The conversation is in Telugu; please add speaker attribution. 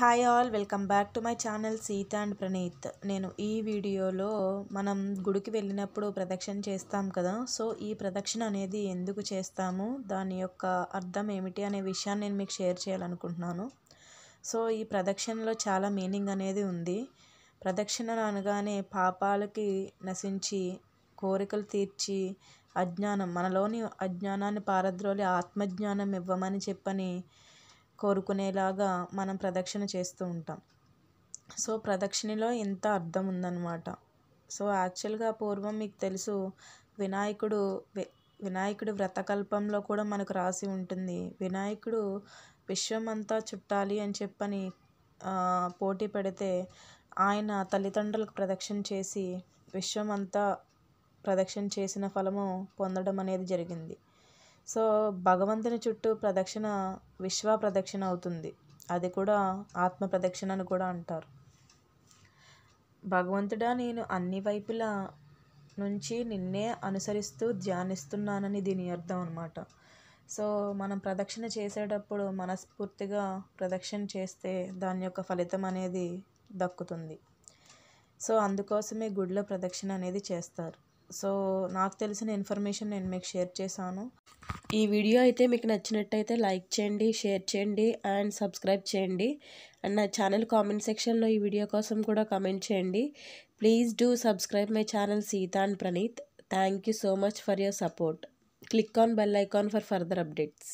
Speaker 1: hi all welcome back to my channel Seetha and Praneeth నేను ఈ వీడియోలో మనం గుడికి వెళ్ళినప్పుడు ప్రదక్షిణ చేస్తాం కదా సో ఈ ప్రదక్షిణ అనేది ఎందుకు చేస్తాము దాని యొక్క అర్థం ఏమిటి అనే విషయాన్ని నేను మీకు షేర్ చేయాలనుకుంటున్నాను సో ఈ ప్రదక్షిణలో చాలా మీనింగ్ అనేది ఉంది ప్రదక్షిణ అనగానే పాపాలకి నశించి కోరికలు తీర్చి అజ్ఞానం మనలోని అజ్ఞానాన్ని పారద్రోలి ఆత్మజ్ఞానం ఇవ్వమని చెప్పని కోరుకునేలాగా మనం ప్రదక్షిణ చేస్తూ ఉంటాం సో ప్రదక్షిణలో ఎంత అర్థం ఉందన్నమాట సో యాక్చువల్గా పూర్వం మీకు తెలుసు వినాయకుడు వినాయకుడు వ్రతకల్పంలో కూడా మనకు రాసి ఉంటుంది వినాయకుడు విశ్వమంతా చుట్టాలి అని చెప్పని పోటీ పెడితే ఆయన తల్లిదండ్రులకు ప్రదక్షిణ చేసి విశ్వమంతా ప్రదక్షిణ చేసిన ఫలము పొందడం అనేది జరిగింది సో భగవంతుని చుట్టూ ప్రదక్షిణ విశ్వ ప్రదక్షిణ అవుతుంది అది కూడా ఆత్మ ప్రదక్షిణ అని కూడా అంటారు భగవంతుడా నేను అన్ని వైపుల నుంచి నిన్నే అనుసరిస్తూ ధ్యానిస్తున్నానని దీని అర్థం అనమాట సో మనం ప్రదక్షిణ చేసేటప్పుడు మనస్ఫూర్తిగా ప్రదక్షిణ చేస్తే దాని యొక్క ఫలితం అనేది దక్కుతుంది సో అందుకోసమే గుడిలో ప్రదక్షిణ అనేది చేస్తారు సో నాకు తెలిసిన ఇన్ఫర్మేషన్ నేను మీకు షేర్ చేశాను ఈ వీడియో అయితే మీకు నచ్చినట్టయితే లైక్ చేయండి షేర్ చేయండి అండ్ సబ్స్క్రైబ్
Speaker 2: చేయండి అండ్ నా ఛానల్ కామెంట్ సెక్షన్లో ఈ వీడియో కోసం కూడా కామెంట్ చేయండి please do subscribe my channel Seetha and Praneeth thank so much for your support click on bell icon for further updates